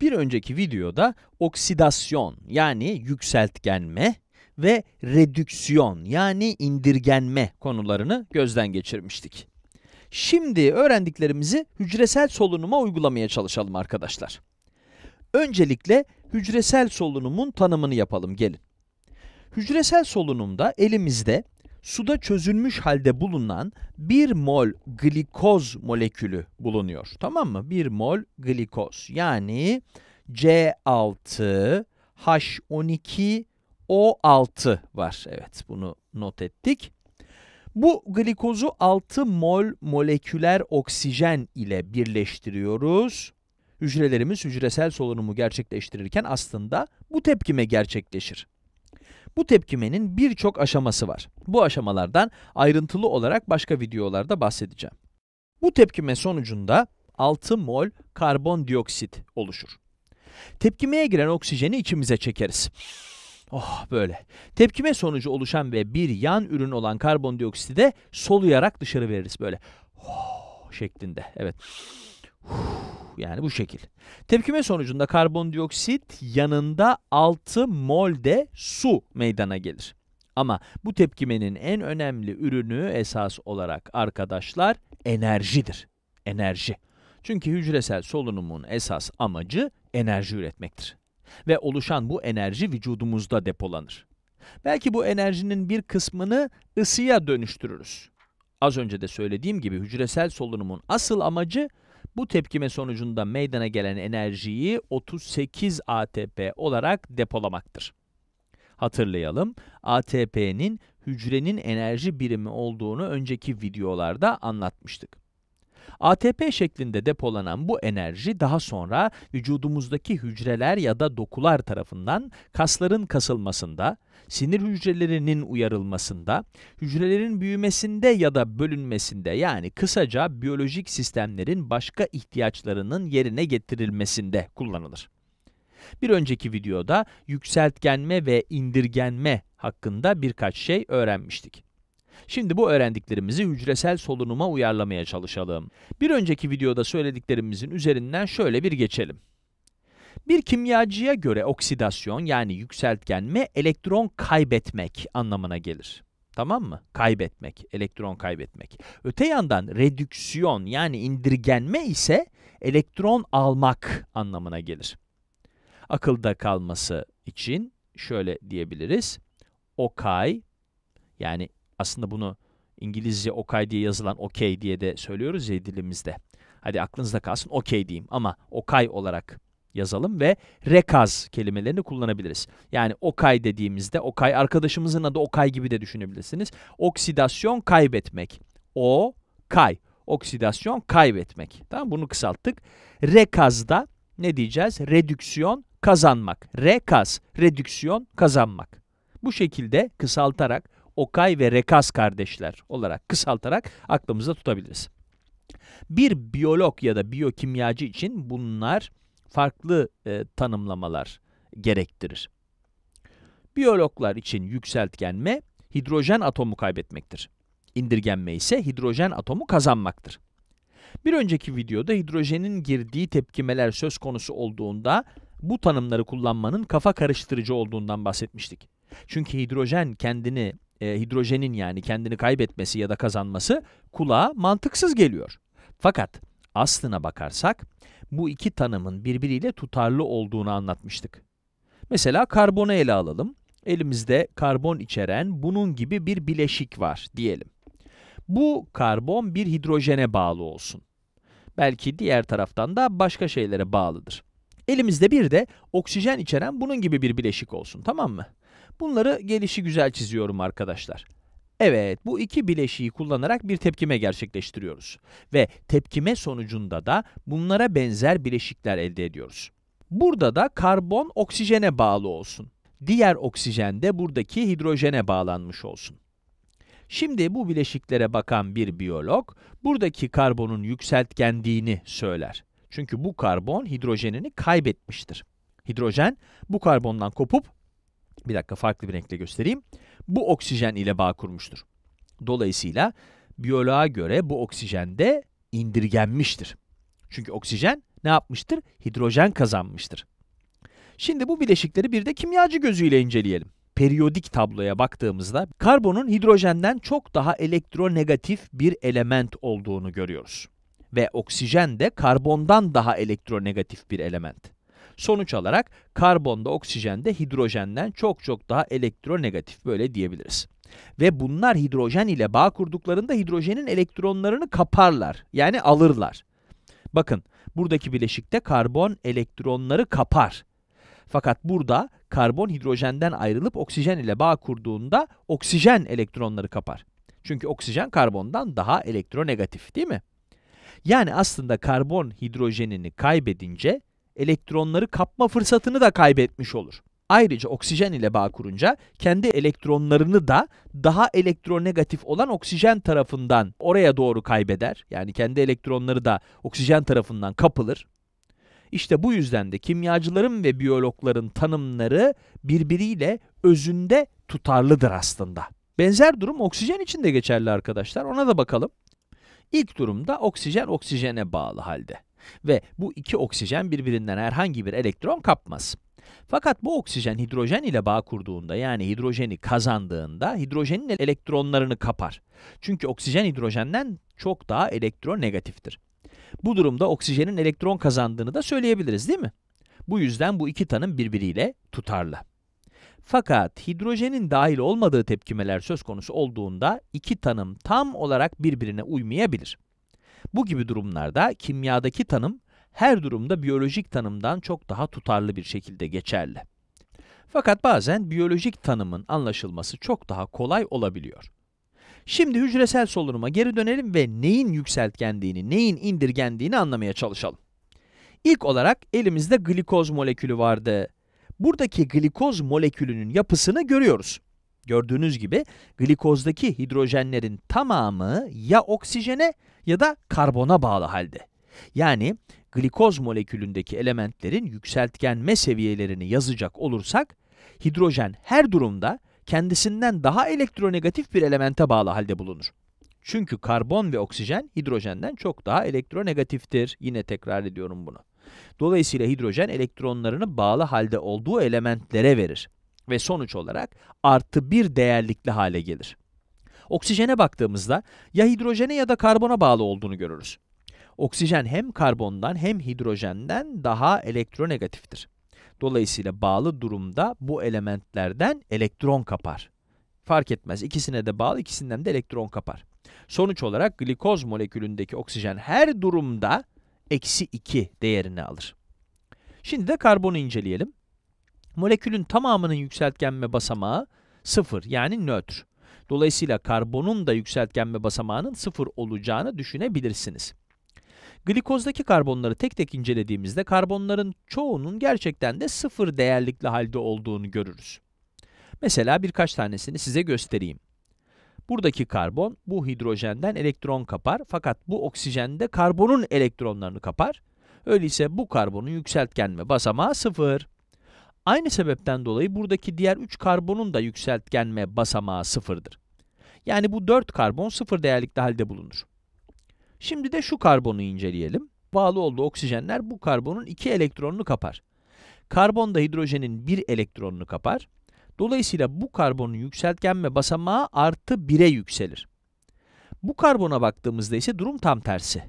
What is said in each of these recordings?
Bir önceki videoda oksidasyon yani yükseltgenme ve redüksiyon yani indirgenme konularını gözden geçirmiştik. Şimdi öğrendiklerimizi hücresel solunuma uygulamaya çalışalım arkadaşlar. Öncelikle hücresel solunumun tanımını yapalım gelin. Hücresel solunumda elimizde suda çözülmüş halde bulunan 1 mol glikoz molekülü bulunuyor. Tamam mı? 1 mol glikoz yani C6H12O6 var. Evet bunu not ettik. Bu glikozu 6 mol moleküler oksijen ile birleştiriyoruz. Hücrelerimiz hücresel solunumu gerçekleştirirken aslında bu tepkime gerçekleşir. Bu tepkimenin birçok aşaması var. Bu aşamalardan ayrıntılı olarak başka videolarda bahsedeceğim. Bu tepkime sonucunda 6 mol karbondioksit oluşur. Tepkimeye giren oksijeni içimize çekeriz. Oh böyle. Tepkime sonucu oluşan ve bir yan ürün olan karbondioksiti de soluyarak dışarı veririz böyle. Oh şeklinde. Evet. Oh. Yani bu şekil. Tepkime sonucunda karbondioksit yanında 6 mol de su meydana gelir. Ama bu tepkimenin en önemli ürünü esas olarak arkadaşlar enerjidir. Enerji. Çünkü hücresel solunumun esas amacı enerji üretmektir. Ve oluşan bu enerji vücudumuzda depolanır. Belki bu enerjinin bir kısmını ısıya dönüştürürüz. Az önce de söylediğim gibi hücresel solunumun asıl amacı bu tepkime sonucunda meydana gelen enerjiyi 38 ATP olarak depolamaktır. Hatırlayalım, ATP'nin hücrenin enerji birimi olduğunu önceki videolarda anlatmıştık. ATP şeklinde depolanan bu enerji daha sonra vücudumuzdaki hücreler ya da dokular tarafından kasların kasılmasında, sinir hücrelerinin uyarılmasında, hücrelerin büyümesinde ya da bölünmesinde yani kısaca biyolojik sistemlerin başka ihtiyaçlarının yerine getirilmesinde kullanılır. Bir önceki videoda yükseltgenme ve indirgenme hakkında birkaç şey öğrenmiştik. Şimdi bu öğrendiklerimizi hücresel solunuma uyarlamaya çalışalım. Bir önceki videoda söylediklerimizin üzerinden şöyle bir geçelim. Bir kimyacıya göre oksidasyon yani yükseltgenme elektron kaybetmek anlamına gelir. Tamam mı? Kaybetmek, elektron kaybetmek. Öte yandan redüksiyon yani indirgenme ise elektron almak anlamına gelir. Akılda kalması için şöyle diyebiliriz. O kay, yani aslında bunu İngilizce okay diye yazılan okay diye de söylüyoruz ya dilimizde. Hadi aklınızda kalsın okay diyeyim ama okay olarak yazalım ve rekaz kelimelerini kullanabiliriz. Yani okay dediğimizde okay arkadaşımızın adı okay gibi de düşünebilirsiniz. Oksidasyon kaybetmek. O kay. Oksidasyon kaybetmek. Tamam bunu kısalttık. Rekazda ne diyeceğiz? Redüksiyon kazanmak. Rekaz, redüksiyon kazanmak. Bu şekilde kısaltarak Okay ve Rekas kardeşler olarak kısaltarak aklımızda tutabiliriz. Bir biyolog ya da biyokimyacı için bunlar farklı e, tanımlamalar gerektirir. Biyologlar için yükseltgenme hidrojen atomu kaybetmektir. İndirgenme ise hidrojen atomu kazanmaktır. Bir önceki videoda hidrojenin girdiği tepkimeler söz konusu olduğunda bu tanımları kullanmanın kafa karıştırıcı olduğundan bahsetmiştik. Çünkü hidrojen kendini e, hidrojenin yani kendini kaybetmesi ya da kazanması kulağa mantıksız geliyor. Fakat aslına bakarsak bu iki tanımın birbiriyle tutarlı olduğunu anlatmıştık. Mesela karbonu ele alalım. Elimizde karbon içeren bunun gibi bir bileşik var diyelim. Bu karbon bir hidrojene bağlı olsun. Belki diğer taraftan da başka şeylere bağlıdır. Elimizde bir de oksijen içeren bunun gibi bir bileşik olsun tamam mı? Bunları gelişi güzel çiziyorum arkadaşlar. Evet, bu iki bileşiği kullanarak bir tepkime gerçekleştiriyoruz ve tepkime sonucunda da bunlara benzer bileşikler elde ediyoruz. Burada da karbon oksijene bağlı olsun. Diğer oksijen de buradaki hidrojene bağlanmış olsun. Şimdi bu bileşiklere bakan bir biyolog, buradaki karbonun yükseltgendiğini söyler. Çünkü bu karbon hidrojenini kaybetmiştir. Hidrojen, bu karbondan kopup bir dakika farklı bir renkle göstereyim. Bu oksijen ile bağ kurmuştur. Dolayısıyla biyoloğa göre bu oksijen de indirgenmiştir. Çünkü oksijen ne yapmıştır? Hidrojen kazanmıştır. Şimdi bu bileşikleri bir de kimyacı gözüyle inceleyelim. Periyodik tabloya baktığımızda karbonun hidrojenden çok daha elektronegatif bir element olduğunu görüyoruz. Ve oksijen de karbondan daha elektronegatif bir element. Sonuç olarak karbonda oksijende, hidrojenden çok çok daha elektronegatif böyle diyebiliriz. Ve bunlar hidrojen ile bağ kurduklarında hidrojenin elektronlarını kaparlar. Yani alırlar. Bakın buradaki bileşikte karbon elektronları kapar. Fakat burada karbon hidrojenden ayrılıp oksijen ile bağ kurduğunda oksijen elektronları kapar. Çünkü oksijen karbondan daha elektronegatif değil mi? Yani aslında karbon hidrojenini kaybedince elektronları kapma fırsatını da kaybetmiş olur. Ayrıca oksijen ile bağ kurunca kendi elektronlarını da daha elektronegatif olan oksijen tarafından oraya doğru kaybeder. Yani kendi elektronları da oksijen tarafından kapılır. İşte bu yüzden de kimyacıların ve biyologların tanımları birbiriyle özünde tutarlıdır aslında. Benzer durum oksijen için de geçerli arkadaşlar. Ona da bakalım. İlk durumda oksijen oksijene bağlı halde. Ve bu iki oksijen birbirinden herhangi bir elektron kapmaz. Fakat bu oksijen hidrojen ile bağ kurduğunda yani hidrojeni kazandığında hidrojenin elektronlarını kapar. Çünkü oksijen hidrojenden çok daha negatiftir. Bu durumda oksijenin elektron kazandığını da söyleyebiliriz değil mi? Bu yüzden bu iki tanım birbiriyle tutarlı. Fakat hidrojenin dahil olmadığı tepkimeler söz konusu olduğunda iki tanım tam olarak birbirine uymayabilir. Bu gibi durumlarda kimyadaki tanım her durumda biyolojik tanımdan çok daha tutarlı bir şekilde geçerli. Fakat bazen biyolojik tanımın anlaşılması çok daha kolay olabiliyor. Şimdi hücresel solunuma geri dönelim ve neyin yükseltgendiğini, neyin indirgendiğini anlamaya çalışalım. İlk olarak elimizde glikoz molekülü vardı. Buradaki glikoz molekülünün yapısını görüyoruz. Gördüğünüz gibi glikozdaki hidrojenlerin tamamı ya oksijene ya da karbona bağlı halde. Yani glikoz molekülündeki elementlerin yükseltgenme seviyelerini yazacak olursak, hidrojen her durumda kendisinden daha elektronegatif bir elemente bağlı halde bulunur. Çünkü karbon ve oksijen hidrojenden çok daha elektronegatiftir. Yine tekrar ediyorum bunu. Dolayısıyla hidrojen elektronlarını bağlı halde olduğu elementlere verir ve sonuç olarak artı bir değerlikli hale gelir. Oksijene baktığımızda ya hidrojene ya da karbona bağlı olduğunu görürüz. Oksijen hem karbondan hem hidrojenden daha elektronegatiftir. Dolayısıyla bağlı durumda bu elementlerden elektron kapar. Fark etmez ikisine de bağlı ikisinden de elektron kapar. Sonuç olarak glikoz molekülündeki oksijen her durumda eksi 2 değerini alır. Şimdi de karbonu inceleyelim molekülün tamamının yükseltgenme basamağı sıfır yani nötr. Dolayısıyla karbonun da yükseltgenme basamağının sıfır olacağını düşünebilirsiniz. Glikozdaki karbonları tek tek incelediğimizde karbonların çoğunun gerçekten de sıfır değerlikli halde olduğunu görürüz. Mesela birkaç tanesini size göstereyim. Buradaki karbon bu hidrojenden elektron kapar fakat bu oksijende karbonun elektronlarını kapar. Öyleyse bu karbonun yükseltgenme basamağı sıfır. Aynı sebepten dolayı buradaki diğer 3 karbonun da yükseltgenme basamağı sıfırdır. Yani bu 4 karbon sıfır değerlikte halde bulunur. Şimdi de şu karbonu inceleyelim. Bağlı olduğu oksijenler bu karbonun 2 elektronunu kapar. Karbon da hidrojenin 1 elektronunu kapar. Dolayısıyla bu karbonun yükseltgenme basamağı artı 1'e yükselir. Bu karbona baktığımızda ise durum tam tersi.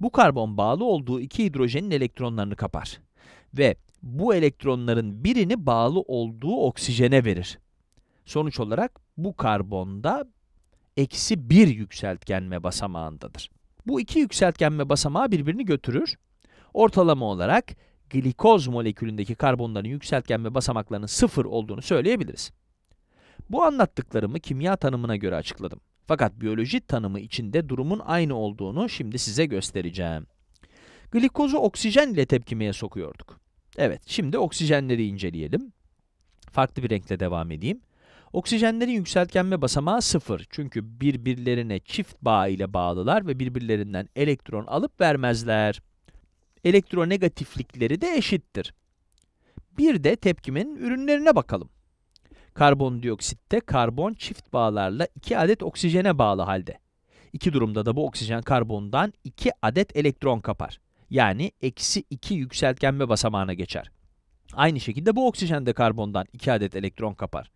Bu karbon bağlı olduğu iki hidrojenin elektronlarını kapar. Ve bu elektronların birini bağlı olduğu oksijene verir. Sonuç olarak bu karbonda eksi bir yükseltgenme basamağındadır. Bu iki yükseltgenme basamağı birbirini götürür. Ortalama olarak glikoz molekülündeki karbonların yükseltgenme basamaklarının sıfır olduğunu söyleyebiliriz. Bu anlattıklarımı kimya tanımına göre açıkladım. Fakat biyoloji tanımı içinde durumun aynı olduğunu şimdi size göstereceğim. Glikozu oksijen ile tepkimeye sokuyorduk. Evet şimdi oksijenleri inceleyelim. Farklı bir renkle devam edeyim. Oksijenlerin yükseltgenme basamağı sıfır. Çünkü birbirlerine çift bağ ile bağlılar ve birbirlerinden elektron alıp vermezler. Elektronegatiflikleri de eşittir. Bir de tepkimin ürünlerine bakalım. Karbondioksitte karbon çift bağlarla 2 adet oksijene bağlı halde. İki durumda da bu oksijen karbondan 2 adet elektron kapar yani eksi 2 yükseltgenme basamağına geçer. Aynı şekilde bu oksijen de karbondan 2 adet elektron kapar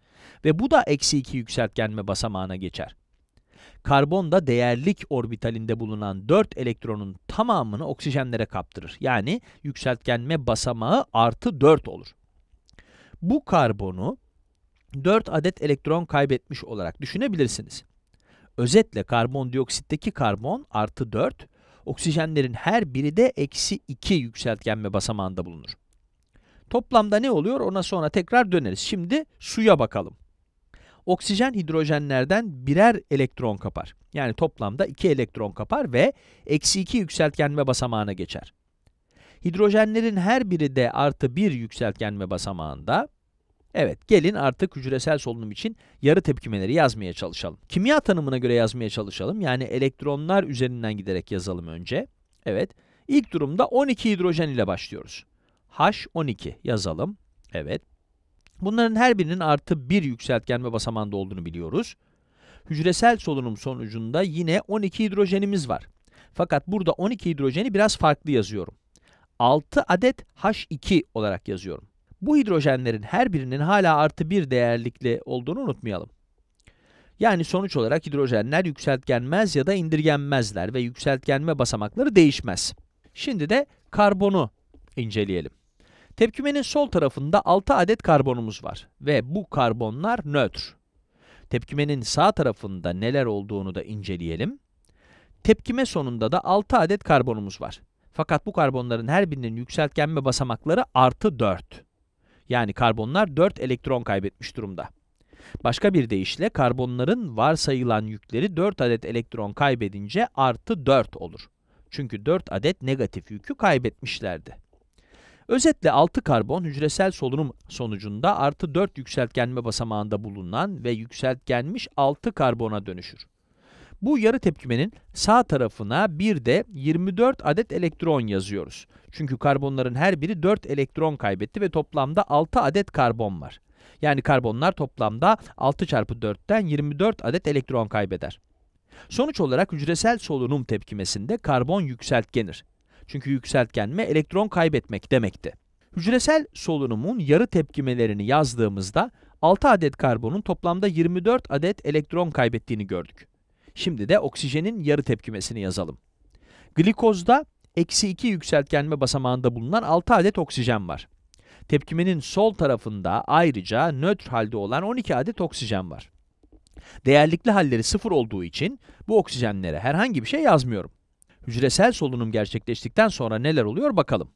ve bu da eksi 2 yükseltgenme basamağına geçer. Karbon da değerlik orbitalinde bulunan 4 elektronun tamamını oksijenlere kaptırır. Yani yükseltgenme basamağı artı 4 olur. Bu karbonu 4 adet elektron kaybetmiş olarak düşünebilirsiniz. Özetle karbondioksitteki karbon artı 4, Oksijenlerin her biri de eksi 2 yükseltgenme basamağında bulunur. Toplamda ne oluyor ona sonra tekrar döneriz. Şimdi suya bakalım. Oksijen hidrojenlerden birer elektron kapar. Yani toplamda 2 elektron kapar ve eksi 2 yükseltgenme basamağına geçer. Hidrojenlerin her biri de artı 1 yükseltgenme basamağında, Evet, gelin artık hücresel solunum için yarı tepkimeleri yazmaya çalışalım. Kimya tanımına göre yazmaya çalışalım. Yani elektronlar üzerinden giderek yazalım önce. Evet, ilk durumda 12 hidrojen ile başlıyoruz. H12 yazalım. Evet. Bunların her birinin artı 1 yükseltgenme basamanda olduğunu biliyoruz. Hücresel solunum sonucunda yine 12 hidrojenimiz var. Fakat burada 12 hidrojeni biraz farklı yazıyorum. 6 adet H2 olarak yazıyorum. Bu hidrojenlerin her birinin hala artı bir değerlikli olduğunu unutmayalım. Yani sonuç olarak hidrojenler yükseltgenmez ya da indirgenmezler ve yükseltgenme basamakları değişmez. Şimdi de karbonu inceleyelim. Tepkimenin sol tarafında 6 adet karbonumuz var ve bu karbonlar nötr. Tepkimenin sağ tarafında neler olduğunu da inceleyelim. Tepkime sonunda da 6 adet karbonumuz var. Fakat bu karbonların her birinin yükseltgenme basamakları artı 4. Yani karbonlar 4 elektron kaybetmiş durumda. Başka bir deyişle karbonların varsayılan yükleri 4 adet elektron kaybedince artı 4 olur. Çünkü 4 adet negatif yükü kaybetmişlerdi. Özetle 6 karbon hücresel solunum sonucunda artı 4 yükseltgenme basamağında bulunan ve yükseltgenmiş 6 karbona dönüşür. Bu yarı tepkimenin sağ tarafına bir de 24 adet elektron yazıyoruz. Çünkü karbonların her biri 4 elektron kaybetti ve toplamda 6 adet karbon var. Yani karbonlar toplamda 6 çarpı 4'ten 24 adet elektron kaybeder. Sonuç olarak hücresel solunum tepkimesinde karbon yükseltgenir. Çünkü yükseltgenme elektron kaybetmek demekti. Hücresel solunumun yarı tepkimelerini yazdığımızda 6 adet karbonun toplamda 24 adet elektron kaybettiğini gördük. Şimdi de oksijenin yarı tepkimesini yazalım. Glikozda eksi 2 yükseltgenme basamağında bulunan 6 adet oksijen var. Tepkimenin sol tarafında ayrıca nötr halde olan 12 adet oksijen var. Değerlikli halleri sıfır olduğu için bu oksijenlere herhangi bir şey yazmıyorum. Hücresel solunum gerçekleştikten sonra neler oluyor bakalım.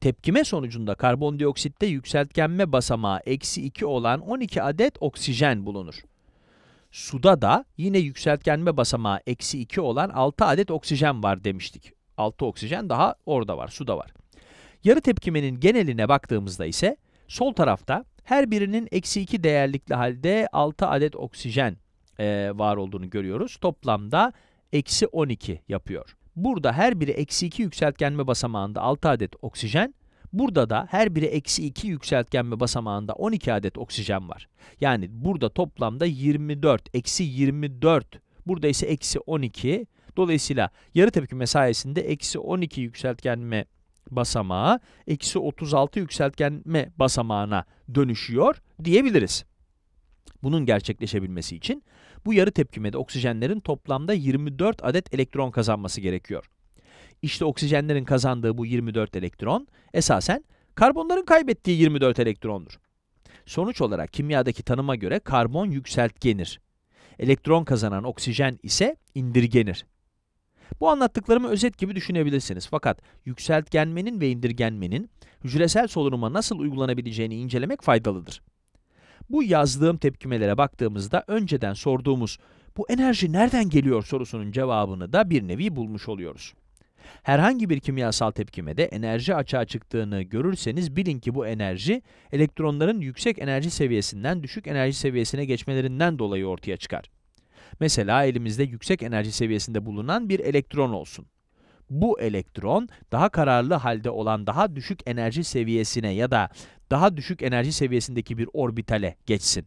Tepkime sonucunda karbondioksitte yükseltgenme basamağı eksi 2 olan 12 adet oksijen bulunur. Suda da yine yükseltgenme basamağı eksi 2 olan 6 adet oksijen var demiştik. 6 oksijen daha orada var, suda var. Yarı tepkimenin geneline baktığımızda ise sol tarafta her birinin eksi 2 değerlikli halde 6 adet oksijen e, var olduğunu görüyoruz. Toplamda eksi 12 yapıyor. Burada her biri eksi 2 yükseltgenme basamağında 6 adet oksijen, Burada da her biri eksi 2 yükseltgenme basamağında 12 adet oksijen var. Yani burada toplamda 24, eksi 24. Burada ise eksi 12. Dolayısıyla yarı tepkime sayesinde eksi 12 yükseltgenme basamağı eksi 36 yükseltgenme basamağına dönüşüyor diyebiliriz. Bunun gerçekleşebilmesi için bu yarı tepkimede oksijenlerin toplamda 24 adet elektron kazanması gerekiyor. İşte oksijenlerin kazandığı bu 24 elektron esasen karbonların kaybettiği 24 elektrondur. Sonuç olarak kimyadaki tanıma göre karbon yükseltgenir. Elektron kazanan oksijen ise indirgenir. Bu anlattıklarımı özet gibi düşünebilirsiniz. Fakat yükseltgenmenin ve indirgenmenin hücresel solunuma nasıl uygulanabileceğini incelemek faydalıdır. Bu yazdığım tepkimelere baktığımızda önceden sorduğumuz bu enerji nereden geliyor sorusunun cevabını da bir nevi bulmuş oluyoruz. Herhangi bir kimyasal tepkimede enerji açığa çıktığını görürseniz bilin ki bu enerji elektronların yüksek enerji seviyesinden düşük enerji seviyesine geçmelerinden dolayı ortaya çıkar. Mesela elimizde yüksek enerji seviyesinde bulunan bir elektron olsun. Bu elektron daha kararlı halde olan daha düşük enerji seviyesine ya da daha düşük enerji seviyesindeki bir orbitale geçsin.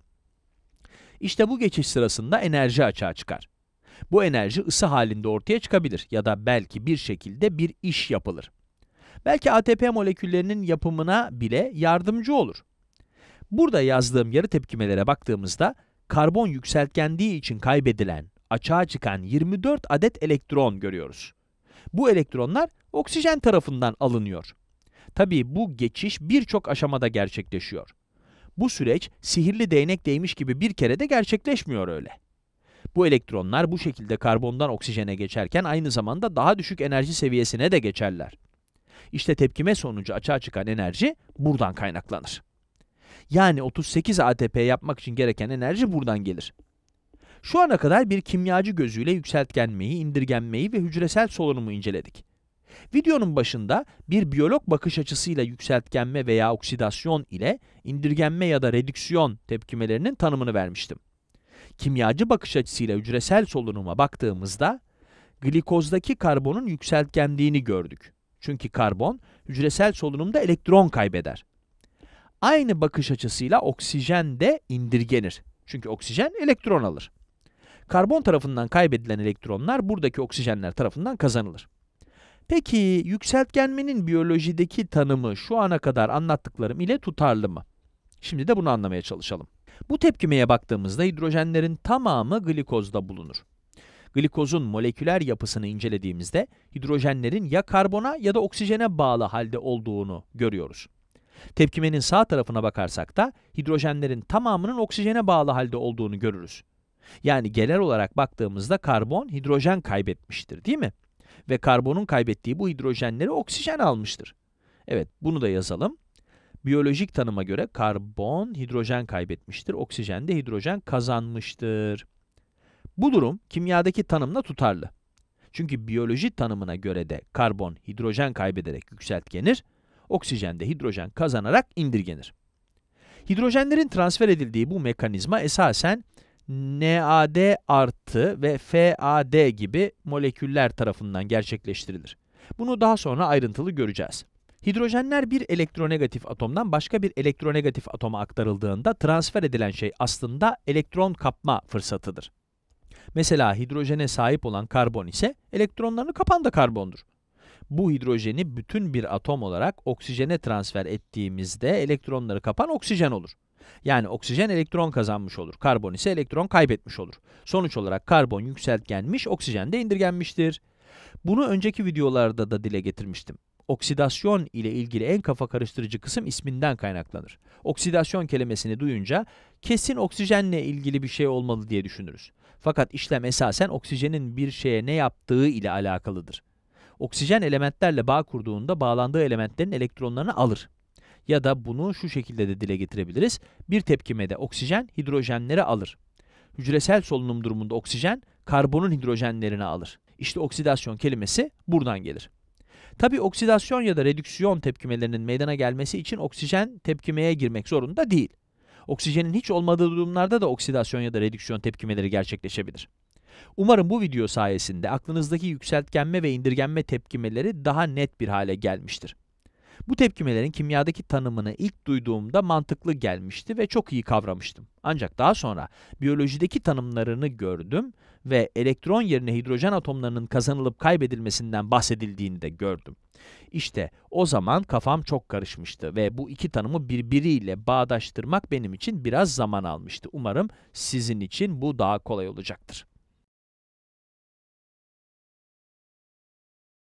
İşte bu geçiş sırasında enerji açığa çıkar. Bu enerji ısı halinde ortaya çıkabilir ya da belki bir şekilde bir iş yapılır. Belki ATP moleküllerinin yapımına bile yardımcı olur. Burada yazdığım yarı tepkimelere baktığımızda karbon yükseltgenliği için kaybedilen, açığa çıkan 24 adet elektron görüyoruz. Bu elektronlar oksijen tarafından alınıyor. Tabii bu geçiş birçok aşamada gerçekleşiyor. Bu süreç sihirli değnek değmiş gibi bir kere de gerçekleşmiyor öyle. Bu elektronlar bu şekilde karbondan oksijene geçerken aynı zamanda daha düşük enerji seviyesine de geçerler. İşte tepkime sonucu açığa çıkan enerji buradan kaynaklanır. Yani 38 ATP yapmak için gereken enerji buradan gelir. Şu ana kadar bir kimyacı gözüyle yükseltgenmeyi, indirgenmeyi ve hücresel solunumu inceledik. Videonun başında bir biyolog bakış açısıyla yükseltgenme veya oksidasyon ile indirgenme ya da redüksiyon tepkimelerinin tanımını vermiştim kimyacı bakış açısıyla hücresel solunuma baktığımızda glikozdaki karbonun yükseltgenliğini gördük. Çünkü karbon hücresel solunumda elektron kaybeder. Aynı bakış açısıyla oksijen de indirgenir. Çünkü oksijen elektron alır. Karbon tarafından kaybedilen elektronlar buradaki oksijenler tarafından kazanılır. Peki yükseltgenmenin biyolojideki tanımı şu ana kadar anlattıklarım ile tutarlı mı? Şimdi de bunu anlamaya çalışalım. Bu tepkimeye baktığımızda hidrojenlerin tamamı glikozda bulunur. Glikozun moleküler yapısını incelediğimizde hidrojenlerin ya karbona ya da oksijene bağlı halde olduğunu görüyoruz. Tepkimenin sağ tarafına bakarsak da hidrojenlerin tamamının oksijene bağlı halde olduğunu görürüz. Yani genel olarak baktığımızda karbon hidrojen kaybetmiştir değil mi? Ve karbonun kaybettiği bu hidrojenleri oksijen almıştır. Evet bunu da yazalım. Biyolojik tanıma göre karbon hidrojen kaybetmiştir, oksijen de hidrojen kazanmıştır. Bu durum kimyadaki tanımla tutarlı. Çünkü biyoloji tanımına göre de karbon hidrojen kaybederek yükseltgenir, oksijen de hidrojen kazanarak indirgenir. Hidrojenlerin transfer edildiği bu mekanizma esasen NAD artı ve FAD gibi moleküller tarafından gerçekleştirilir. Bunu daha sonra ayrıntılı göreceğiz. Hidrojenler bir elektronegatif atomdan başka bir elektronegatif atoma aktarıldığında transfer edilen şey aslında elektron kapma fırsatıdır. Mesela hidrojene sahip olan karbon ise elektronlarını kapan da karbondur. Bu hidrojeni bütün bir atom olarak oksijene transfer ettiğimizde elektronları kapan oksijen olur. Yani oksijen elektron kazanmış olur, karbon ise elektron kaybetmiş olur. Sonuç olarak karbon yükseltgenmiş, oksijen de indirgenmiştir. Bunu önceki videolarda da dile getirmiştim oksidasyon ile ilgili en kafa karıştırıcı kısım isminden kaynaklanır. Oksidasyon kelimesini duyunca kesin oksijenle ilgili bir şey olmalı diye düşünürüz. Fakat işlem esasen oksijenin bir şeye ne yaptığı ile alakalıdır. Oksijen elementlerle bağ kurduğunda bağlandığı elementlerin elektronlarını alır. Ya da bunu şu şekilde de dile getirebiliriz. Bir tepkimede oksijen hidrojenleri alır. Hücresel solunum durumunda oksijen karbonun hidrojenlerini alır. İşte oksidasyon kelimesi buradan gelir. Tabi oksidasyon ya da redüksiyon tepkimelerinin meydana gelmesi için oksijen tepkimeye girmek zorunda değil. Oksijenin hiç olmadığı durumlarda da oksidasyon ya da redüksiyon tepkimeleri gerçekleşebilir. Umarım bu video sayesinde aklınızdaki yükseltgenme ve indirgenme tepkimeleri daha net bir hale gelmiştir. Bu tepkimelerin kimyadaki tanımını ilk duyduğumda mantıklı gelmişti ve çok iyi kavramıştım. Ancak daha sonra biyolojideki tanımlarını gördüm ve elektron yerine hidrojen atomlarının kazanılıp kaybedilmesinden bahsedildiğini de gördüm. İşte o zaman kafam çok karışmıştı ve bu iki tanımı birbiriyle bağdaştırmak benim için biraz zaman almıştı. Umarım sizin için bu daha kolay olacaktır.